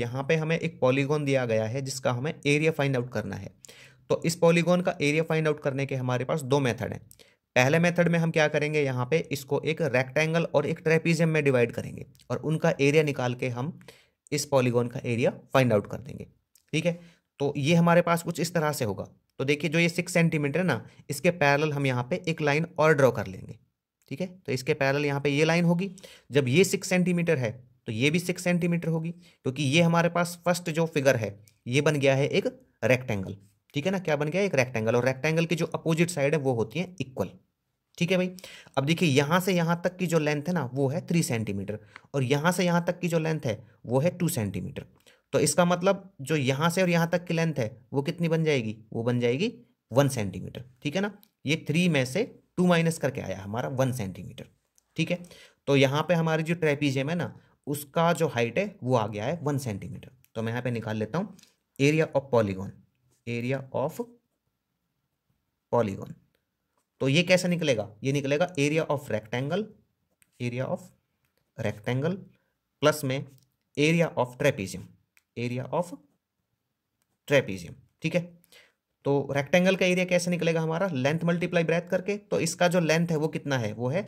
यहाँ पे हमें एक पॉलीगॉन दिया गया है जिसका हमें एरिया फाइंड आउट करना है तो इस पॉलीगॉन का एरिया फाइंड आउट करने के हमारे पास दो मेथड हैं पहले मेथड में हम क्या करेंगे यहाँ पे इसको एक रेक्टेंगल और एक ट्रेपीजियम में डिवाइड करेंगे और उनका एरिया निकाल के हम इस पॉलीगॉन का एरिया फाइंड आउट कर देंगे ठीक है तो ये हमारे पास कुछ इस तरह से होगा तो देखिए जो ये सिक्स सेंटीमीटर है ना इसके पैरल हम यहाँ पर एक लाइन और ड्रॉ कर लेंगे ठीक है तो इसके पैरल यहाँ पे ये लाइन होगी जब ये सिक्स सेंटीमीटर है तो ये भी सिक्स सेंटीमीटर होगी क्योंकि ये हमारे पास फर्स्ट जो फिगर है ये बन गया है एक रेक्टेंगल ठीक है ना क्या बन गया एक रेक्टेंगल और रेक्टेंगल की जो अपोजिट साइड है वो होती है इक्वल ठीक है भाई अब देखिए यहाँ से यहाँ तक की जो लेंथ है ना वो है थ्री सेंटीमीटर और यहाँ से यहाँ तक की जो लेंथ है वो है टू सेंटीमीटर तो इसका मतलब जो यहाँ से और यहाँ तक की लेंथ है वो कितनी बन जाएगी वो बन जाएगी वन सेंटीमीटर ठीक है ना ये थ्री में से टू माइनस करके आया हमारा वन सेंटीमीटर ठीक है तो यहाँ पे हमारी जो ट्रेपीजियम है ना उसका जो हाइट है वो आ गया है वन सेंटीमीटर तो मैं यहां पे निकाल लेता हूं area of polygon area of polygon तो ये कैसे निकलेगा ये निकलेगा area of rectangle area of rectangle plus में area of trapezium area of trapezium ठीक है तो रेक्टेंगल का एरिया कैसे निकलेगा हमारा लेंथ मल्टीप्लाई ब्रेथ करके तो इसका जो लेंथ है वो कितना है वो है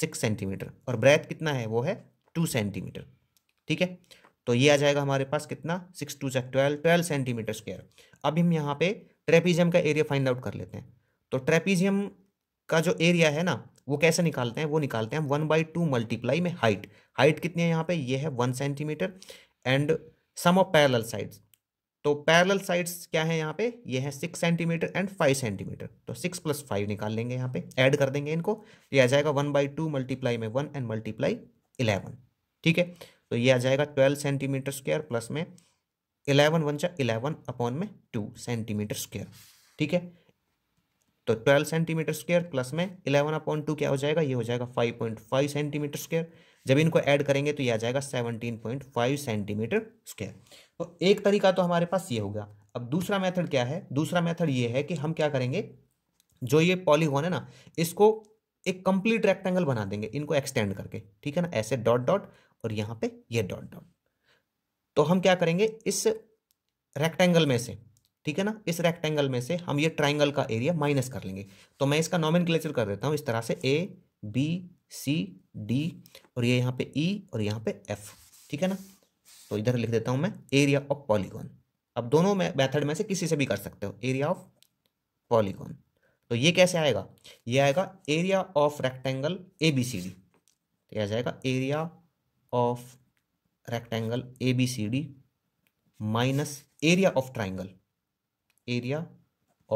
सिक्स सेंटीमीटर और ब्रेथ कितना है वो है टू सेंटीमीटर ठीक है तो ये आ जाएगा हमारे पास कितना सिक्स टू से ट्वेल्व ट्वेल्व सेंटीमीटर स्क्वायर अब हम यहाँ पे ट्रेपीजियम का एरिया फाइंड आउट कर लेते हैं तो ट्रेपीजियम का जो एरिया है ना वो कैसे निकालते हैं वो निकालते हैं हम वन बाई टू मल्टीप्लाई में हाइट हाइट कितनी है यहाँ पे ये है one centimetre and sum of parallel sides तो पैरल साइड्स क्या है यहाँ पे ये है six centimetre and five centimetre तो सिक्स प्लस फाइव निकाल लेंगे यहाँ पे ऐड कर देंगे इनको ये आ जाएगा वन बाई टू मल्टीप्लाई में वन एंड मल्टीप्लाई इलेवन ठीक है तो ये आ जाएगा ट्वेल्व सेंटीमीटर स्क्वेयर प्लस में इलेवन वन चा इलेवन अपॉन में टू सेंटीमीटर स्क्वेयर ठीक है तो ट्वेल्व सेंटीमीटर स्क्वेयर प्लस में इलेवन अपॉन टू क्या हो जाएगा ये हो जाएगा five point five centimetre square जब इनको ऐड करेंगे तो ये आ जाएगा seventeen point five centimetre square तो एक तरीका तो हमारे पास ये होगा अब दूसरा मेथड क्या है दूसरा मेथड ये है कि हम क्या करेंगे जो ये पॉलीगोन है ना इसको एक कंप्लीट रेक्टेंगल बना देंगे इनको एक्सटेंड करके ठीक है ना ऐसे डॉट डॉट और यहां पे ये डॉट डॉट तो हम क्या करेंगे इस रेक्टेंगल में से ठीक है ना इस रेक्टेंगल में से हम ये ट्राइंगल का एरिया माइनस कर लेंगे तो मैं इसका नॉमिन कर देता हूँ इस तरह से ए बी सी डी और ये यहाँ पे ई e, और यहाँ पे एफ ठीक है ना तो इधर लिख देता हूँ मैं एरिया ऑफ पॉलीगॉन अब दोनों मेथड में से किसी से भी कर सकते हो एरिया ऑफ पॉलीगॉन तो ये कैसे आएगा ये आएगा area of rectangle A B C D तो कैसे आएगा area of rectangle A B C D minus area of triangle area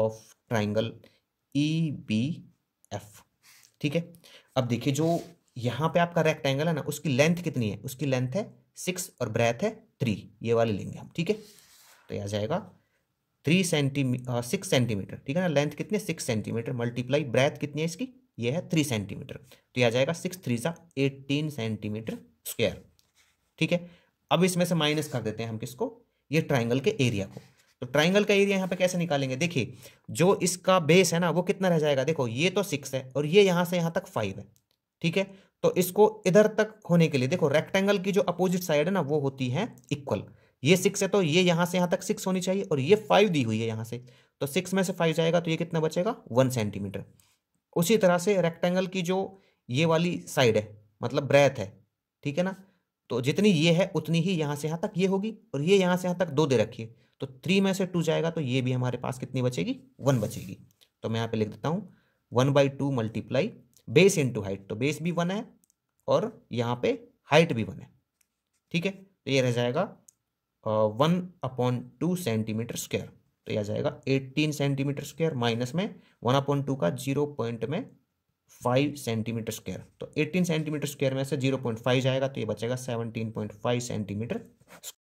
of triangle E B F ठीक है अब देखिए जो यहाँ पे आपका रेक्टेंगल है ना उसकी लेंथ कितनी है उसकी लेंथ है सिक्स और ब्रेथ है थ्री ये वाले लेंगे हम ठीक है तो आ जाएगा थ्री सेंटीमीटर सिक्स सेंटीमीटर ठीक है ना लेंथ कितनी सिक्स सेंटीमीटर मल्टीप्लाई ब्रेथ कितनी है इसकी ये है थ्री सेंटीमीटर तो यह आ जाएगा सिक्स थ्री सा एटीन सेंटीमीटर स्क्वायर ठीक है अब इसमें से माइनस कर देते हैं हम किसको ये ट्राइंगल के एरिया को तो ट्राइंगल का एरिया यहाँ पे कैसे निकालेंगे देखिए जो इसका बेस है ना वो कितना रह जाएगा देखो ये तो सिक्स है और ये यहाँ से यहाँ तक फाइव है ठीक है तो इसको इधर तक होने के लिए देखो रेक्टेंगल की जो अपोजिट साइड है ना वो होती है इक्वल ये सिक्स है तो ये यहाँ से यहाँ तक सिक्स होनी चाहिए और ये फाइव दी हुई है यहाँ से तो सिक्स में से फाइव जाएगा तो ये कितना बचेगा वन सेंटीमीटर उसी तरह से रेक्टेंगल की जो ये वाली साइड है मतलब ब्रेथ है ठीक है ना तो जितनी ये है उतनी ही यहाँ से यहाँ तक ये होगी और ये यहाँ से यहाँ तक दो दे रखिए तो थ्री में से टू जाएगा तो ये भी हमारे पास कितनी बचेगी वन बचेगी तो मैं यहाँ पे लिख देता हूँ one by two multiply base to height तो बेस भी वन है और यहाँ पे हाइट भी वन है ठीक है तो ये रह जाएगा one upon two centimetre square तो यह आ जाएगा एट्टीन सेंटीमीटर स्क्वायर माइनस में वन अपॉन टू का जीरो पॉइंट में फाइव सेंटीमीटर स्क्वायर तो एट्टीन सेंटीमीटर स्क्वायर में से जीरो पॉइंट फाइव जाएगा तो ये बचेगा सेवनटीन पॉइंट फाइव सेंटीमीटर